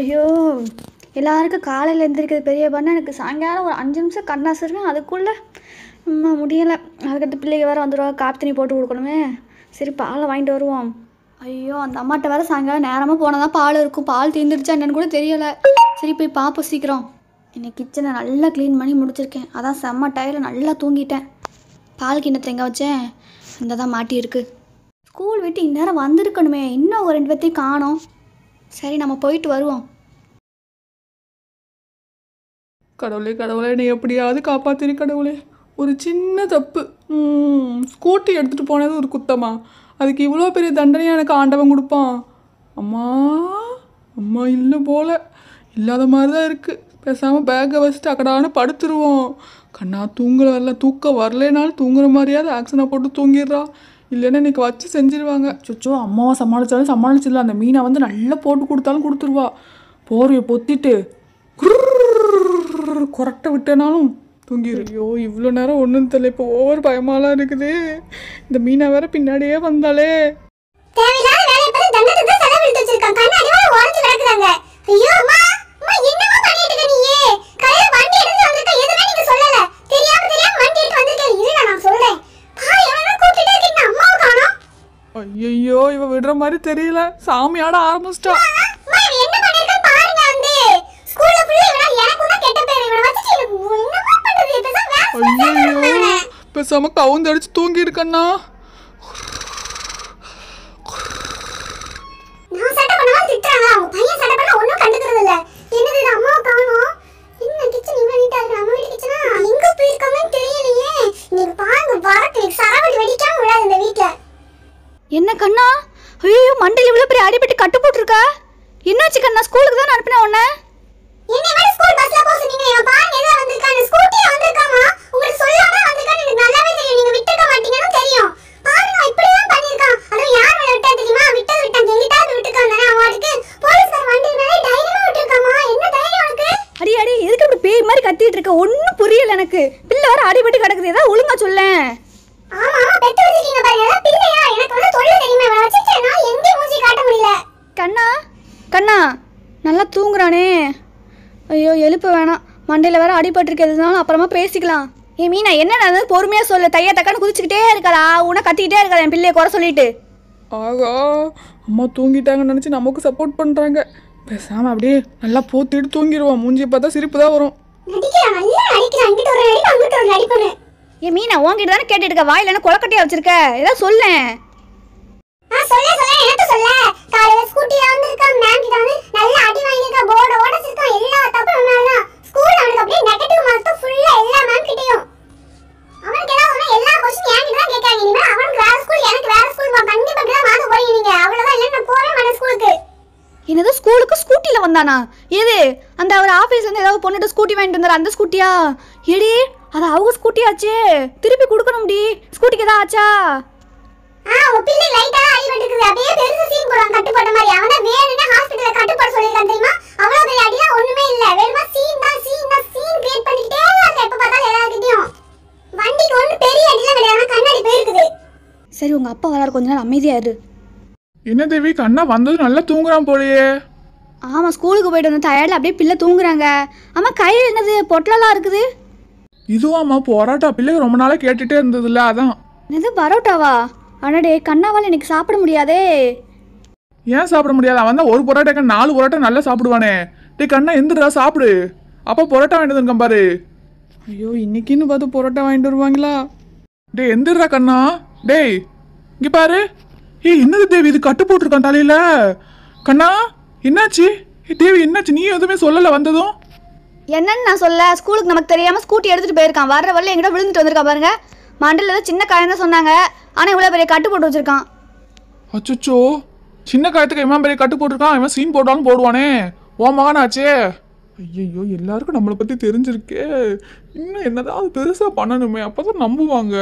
ஐயோ எல்லாருக்கும் காலையில் எழுந்திரிக்கிறது பெரிய பண்ண எனக்கு சாயங்காலம் ஒரு அஞ்சு நிமிஷம் கண்ணாசிருவேன் அதுக்குள்ளே முடியலை அதுக்கடுத்து பிள்ளைங்க வேறு வந்துடுவா காப்பித்தனி தண்ணி போட்டு கொடுக்கணுமே சரி பாலை வாங்கிட்டு வருவோம் ஐயோ அந்த அம்மாட்ட வேறு சாயங்காலம் நேரமாக போனால் தான் பால் இருக்கும் பால் தீர்ந்துருச்சா என்னன்னு கூட தெரியலை சரி போய் பார்ப்போம் சீக்கிரம் இன்னைக்கு கிச்சனை நல்லா க்ளீன் பண்ணி முடிச்சிருக்கேன் அதான் செம்ம டயரில் நல்லா தூங்கிட்டேன் பால் கிண்ணத்தை எங்கே வச்சேன் இந்த தான் மாட்டியிருக்கு ஸ்கூல் விட்டு இந்நேரம் வந்திருக்கணுமே இன்னும் ஒரு ரெண்டு பேர்த்தையும் காணோம் சரி நம்ம போயிட்டு வருவோம் கடவுளே கடவுளே நீ எப்படியாவது காப்பாத்திரி கடவுளே ஒரு சின்ன தப்பு ஸ்கூட்டி எடுத்துகிட்டு போனது ஒரு குத்தமா அதுக்கு இவ்வளோ பெரிய தண்டனையாக எனக்கு ஆண்டவன் கொடுப்பான் அம்மா அம்மா இல்லை போல இல்லாத மாதிரி தான் இருக்குது பேசாமல் பேக்கை வச்சுட்டு அக்கடான படுத்துருவோம் கண்ணா தூங்கல வரல தூக்கம் வரலனாலும் தூங்குற மாதிரியாவது ஆக்சனை போட்டு தூங்கிடுறா இல்லைன்னா இன்றைக்கி வச்சு செஞ்சிருவாங்க சொச்சோ அம்மாவை சமாளித்தாலும் சமாளிச்சிடலாம் அந்த மீனை வந்து நல்லா போட்டு கொடுத்தாலும் கொடுத்துருவா போர்வையை பொத்திட்டு குரட்டை விட்டேனாலும் தூங்கிடு ஐயோ இவ்வளோ நேரம் ஒன்றும் தெரியல இப்போ ஓவர் பயமாலாம் இருக்குது இந்த மீனை வேற பின்னாடியே வந்தாலே தேவையில்லாத வேலையை பார்த்து தண்டத்தை தான் விட்டு வச்சிருக்காங்க கண்ணாடி உடஞ்சி கிடக்குறாங்க ஐயோ அம்மா ஐயோ இவ விடுற மாதிரி தெரியல சாமியாட ஆரம்பிச்சிட்டா ஐயோ பேசாம கவுந்து அடிச்சு தூங்கி இருக்கண்ணா பாருங்க கண்ணா ஐயோ மண்டையில் இவ்வளோ பெரிய அடிபட்டு கட்டு போட்டிருக்க என்னாச்சு கண்ணா ஸ்கூலுக்கு தான் அனுப்பினேன் உன்னை என்னை ஸ்கூல் பஸ்ல போக சொன்னீங்க பாருங்க எதாவது வந்திருக்காங்க ஸ்கூட்டில வந்திருக்காமா உங்களுக்கு சொல்லாம வந்திருக்கான்னு எனக்கு நல்லா மண்டையில் வேற அடிபட்டிருக்கு எதுனாலும் அப்புறமா பேசிக்கலாம் ஏ மீனா என்னடா பொறுமையாக சொல்லு தையா தக்கான்னு குதிச்சுக்கிட்டே இருக்காளா உன்னை கத்திக்கிட்டே இருக்கா என் பிள்ளையை குறை சொல்லிட்டு ஆகா அம்மா தூங்கிட்டாங்கன்னு நினச்சி நமக்கு சப்போர்ட் பண்ணுறாங்க பேசாமல் அப்படியே நல்லா போத்திட்டு தூங்கிடுவோம் மூஞ்சி பார்த்தா சிரிப்பு தான் வரும் ஏ மீனா உங்ககிட்ட தானே கேட்டுட்டு இருக்க வாயிலன்னு கொலக்கட்டையா வச்சிருக்க ஏதாவது சொல்லேன் ஸ்கூலுக்கு ஸ்கூட்டியில் வந்தானா எது அந்த அவர் ஆஃபீஸ்லேருந்து ஏதாவது பொண்ணுகிட்ட ஸ்கூட்டி வாங்கிட்டு வந்தார் அந்த ஸ்கூட்டியா எடி அது அவங்க ஸ்கூட்டியாச்சு ஆச்சே திருப்பி கொடுக்கணும்டி ஸ்கூட்டிக்கு எதாவது ஆச்சா ஆ ஒப்பிலே லைட்டா அடிபட்டு இருக்குது அப்படியே பெருசு சீன் போடுறான் கட்டு போட்ட மாதிரி அவன் தான் வேணும்னே ஹாஸ்பிடல்ல கட்டு போட சொல்லிருக்கான் தெரியுமா அவ்வளவு பெரிய அடியா ஒண்ணுமே இல்ல வெறுமா சீன் தான் சீன் தான் சீன் கிரியேட் பண்ணிட்டே இருக்காங்க எப்ப பார்த்தாலும் எல்லார்கிட்டயும் வண்டிக்கு ஒண்ணு பெரிய அடியில விளையாட கண்ணாடி போயிருக்குது சரி உங்க அப்பா வரார் கொஞ்ச நாள் அமைதியா இரு என்ன தேவி கண்ணா வந்தது நல்லா தூங்குறான் போலயே ஆமாம் ஸ்கூலுக்கு போயிட்டு வந்து டயர்டில் அப்படியே பிள்ளை தூங்குறாங்க ஆமாம் கையில் என்னது பொட்டலெல்லாம் இருக்குது இதுவாம்மா பரோட்டா பிள்ளை ரொம்ப நாளாக கேட்டுகிட்டே இருந்ததுல்ல அதான் இது பரோட்டாவா அடடே கண்ணாவால் இன்னைக்கு சாப்பிட முடியாதே ஏன் சாப்பிட முடியாது அவன் தான் ஒரு பொரோட்டாக்க நாலு பொரோட்டா நல்லா சாப்பிடுவானே டே கண்ணா எந்திரா சாப்பிடு அப்போ பொரோட்டா வாங்கிட்டு வந்துருக்கேன் பாரு ஐயோ இன்னைக்குன்னு பார்த்து பொரோட்டா வாங்கிட்டு வருவாங்களா டே எந்திரா கண்ணா டேய் இங்கே பாரு ஏய் என்னது தேவி இது கட்டு போட்டிருக்கான் தலையில் கண்ணா என்னாச்சு தேவி என்னாச்சு நீ எதுவுமே சொல்லல வந்ததும் என்னன்னு நான் சொல்ல ஸ்கூலுக்கு நமக்கு தெரியாம ஸ்கூட்டி எடுத்துட்டு போயிருக்கான் வர்ற வரல எங்கிட்ட விழுந்துட்டு வந்திருக்கா பாருங்க மண்டல ஏதோ சின்ன காயம் தான் சொன்னாங்க ஆனா இவ்வளவு பெரிய கட்டு போட்டு வச்சிருக்கான் அச்சுச்சோ சின்ன காயத்துக்கு இவன் பெரிய கட்டு போட்டிருக்கான் இவன் சீன் போட்டாலும் போடுவானே ஓ மகனாச்சே ஐயோ எல்லாருக்கும் நம்மளை பற்றி தெரிஞ்சிருக்கே இன்னும் என்னதான் பெருசாக பண்ணணுமே அப்போ தான் நம்புவாங்க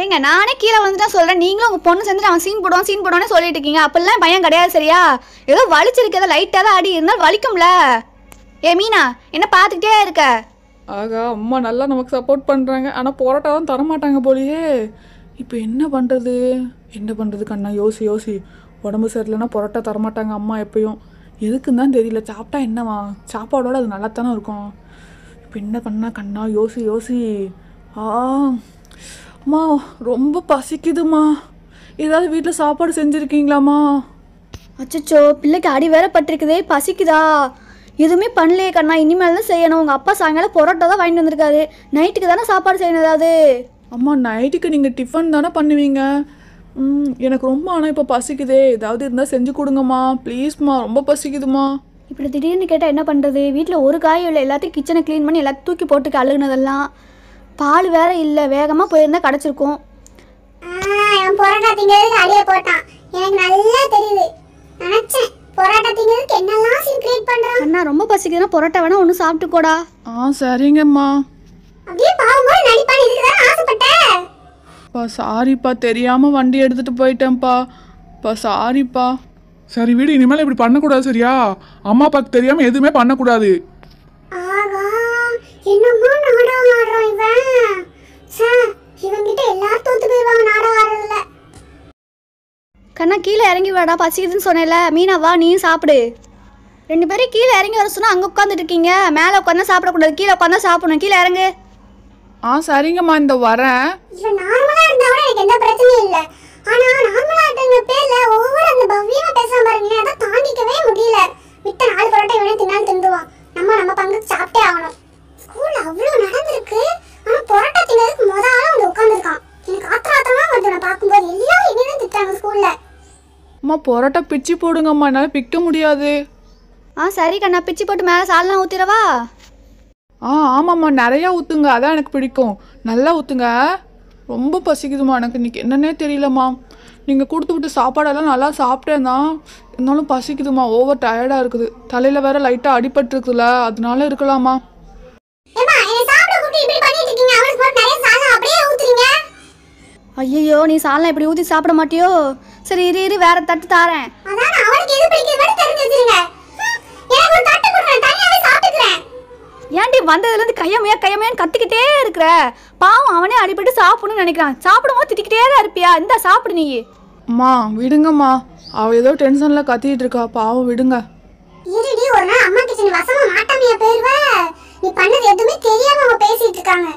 ஏங்க நானே கீழே வந்துட்டா சொல்கிறேன் நீங்களும் உங்கள் பொண்ணு சேர்ந்துட்டு அவன் சீன் போடுவான் சீன் போடுவானே சொல்லிட்டு இருக்கீங்க அப்படிலாம் பயம் கிடையாது சரியா ஏதோ வலிச்சிருக்கு ஏதோ லைட்டாக தான் அடி இருந்தாலும் வலிக்கும்ல ஏ மீனா என்ன பார்த்துக்கிட்டே இருக்க ஆகா அம்மா நல்லா நமக்கு சப்போர்ட் பண்ணுறாங்க ஆனால் போராட்டம் தான் தரமாட்டாங்க போலியே இப்போ என்ன பண்ணுறது என்ன பண்ணுறது கண்ணா யோசி யோசி உடம்பு சரியில்லைன்னா பொரோட்டா தரமாட்டாங்க அம்மா எப்பயும் எதுக்குன்னு தான் தெரியல சாப்பிட்டா என்னவா சாப்பாடோட அது நல்லா தானே இருக்கும் இப்போ என்ன பண்ணா கண்ணா யோசி யோசி ஆ அம்மா ரொம்ப பசிக்குதுமா ஏதாவது வீட்டில் சாப்பாடு செஞ்சுருக்கீங்களாம்மா அச்சோ பிள்ளைக்கு அடி வேற பட்டிருக்குதே பசிக்குதா எதுவுமே பண்ணலையே கண்ணா இனிமேல் தான் செய்யணும் உங்கள் அப்பா சாயங்காலம் பொரோட்டா தான் வாங்கிட்டு வந்திருக்காரு நைட்டுக்கு தானே சாப்பாடு செய்யணும் ஏதாவது அம்மா நைட்டுக்கு நீங்கள் டிஃபன் தானே பண்ணுவீங்க எனக்கு ரொம்ப ஆனால் இப்போ பசிக்குதே ஏதாவது இருந்தால் செஞ்சு கொடுங்கம்மா ப்ளீஸ்மா ரொம்ப பசிக்குதுமா இப்படி திடீர்னு கேட்டால் என்ன பண்ணுறது வீட்டில் ஒரு காய் இல்லை எல்லாத்தையும் கிச்சனை க்ளீன் பண்ணி எல்லாத்தையும் தூக்கி போட்டுக்க அழுகுனதெல்லாம் பால் வேற இல்லை வேகமாக போயிருந்தா கிடச்சிருக்கும் பொரோட்டா திங்கிறதுக்கு நல்லா அண்ணா ரொம்ப ஒன்று ஆ சரிங்கம்மா சாரிப்பா தெரியாமல் வண்டி எடுத்துகிட்டு போயிட்டேன்ப்பா சாரிப்பா சரி வீடு இனிமேல் இப்படி பண்ணக்கூடாது சரியா அம்மா அப்பாவுக்கு தெரியாமல் எதுவுமே பண்ணக்கூடாது என்னம்மா நாடகம் ஆடுறான் இவன் சே இவன்கிட்ட எல்லாரும் தோத்து போயிடுவாங்க நாடகம் ஆடுறதுல கண்ணா கீழே இறங்கி வாடா பசிக்குதுன்னு சொன்னேல மீனா வா நீயும் சாப்பிடு ரெண்டு பேரும் கீழே இறங்கி வர சொன்னா அங்கே உட்காந்துட்டு இருக்கீங்க மேலே உட்காந்து சாப்பிடக்கூடாது கீழே உட்காந்து சாப்பிடணும் கீழே இறங்கு ஆ சரிங்கம்மா இந்த வரேன் இவன் நார்மலா இருந்தா கூட எனக்கு எந்த பிரச்சனையும் இல்லை ஆனால் நார்மலா இருக்கவங்க பேர்ல ஒவ்வொரு அந்த பவ்யமா பேசாம பாருங்க அதை தாண்டிக்கவே முடியல விட்ட நாலு பரோட்டா இவனே தின்னாலும் தின்றுவான் நம்ம நம்ம பங்கு சாப்பிட்டே ஆகணும் ஸ்கூல்ல அவ்வளோ நடந்திருக்கு ஆனா பரோட்டா திங்கிறதுக்கு முத ஆளா வந்து உட்காந்துருக்கான் எனக்கு ஆத்திர வந்து நான் பார்க்கும்போது எல்லாரும் என்ன திட்டாங்க ஸ்கூல்ல அம்மா பரோட்டா பிச்சு போடுங்கம்மா என்னால் பிக்க முடியாது ஆ சரி கண்ணா பிச்சு போட்டு மேலே சால்லாம் ஊத்திரவா ஆ ஆமாம்மா நிறைய ஊற்றுங்க அதான் எனக்கு பிடிக்கும் நல்லா ஊற்றுங்க ரொம்ப பசிக்குதுமா எனக்கு இன்னைக்கு என்னன்னே தெரியலம்மா நீங்கள் கொடுத்து விட்டு சாப்பாடெல்லாம் நல்லா சாப்பிட்டேன் தான் இருந்தாலும் பசிக்குதுமா ஓவர் டயர்டாக இருக்குது தலையில் வேறு லைட்டாக அடிபட்டுருக்குதுல அதனால இருக்கலாமா ஐயோ நீ சால்னா இப்படி ஊத்தி சாப்பிட மாட்டியோ சரி இரு இரு வேற தட்டு தாரேன் அவனுக்கு எது ஏன்டி வந்ததுல இருந்து கையமையா கையமையான்னு கத்திக்கிட்டே இருக்கிற பாவம் அவனே அடிபட்டு சாப்பிடணும்னு நினைக்கிறான் சாப்பிடும்போது திட்டிக்கிட்டே தான் இருப்பியா இந்த சாப்பிடு நீ அம்மா விடுங்கம்மா அவ ஏதோ டென்ஷன்ல கத்திட்டு இருக்கா பாவம் விடுங்க இருடி ஒரு நாள் அம்மா கிச்சன் நீ பண்ணது எதுவுமே தெரியாம அவங்க பேசிட்டு இருக்காங்க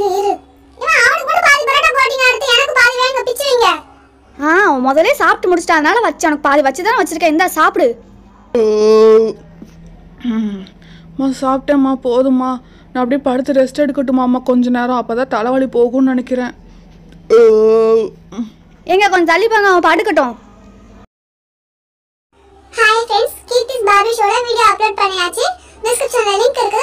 இரு இரு இவன் அவனுக்கு கூட பாதி பரோட்டா போட்டீங்க அடுத்து எனக்கு பாதி வேணுங்க பிச்சுவீங்க ஆ முதல்ல சாப்பிட்டு முடிச்சிட்டா அதனால வச்சு அவனுக்கு பாதி வச்சு தானே வச்சிருக்கேன் இந்தா சாப்பிடு அம்மா சாப்பிட்டேம்மா போதும்மா நான் அப்படியே படுத்து ரெஸ்ட் எடுக்கட்டுமா அம்மா கொஞ்ச நேரம் அப்போ தான் தலைவலி போகும்னு நினைக்கிறேன் எங்க கொஞ்சம் தள்ளிப்பாங்க அவன் படுக்கட்டும் ஹாய் ஃப்ரெண்ட்ஸ் கீர்த்திஸ் பாபிஷோட வீடியோ அப்லோட் பண்ணியாச்சு டிஸ்கிரிப்ஷன்ல லிங்க் இருக்கு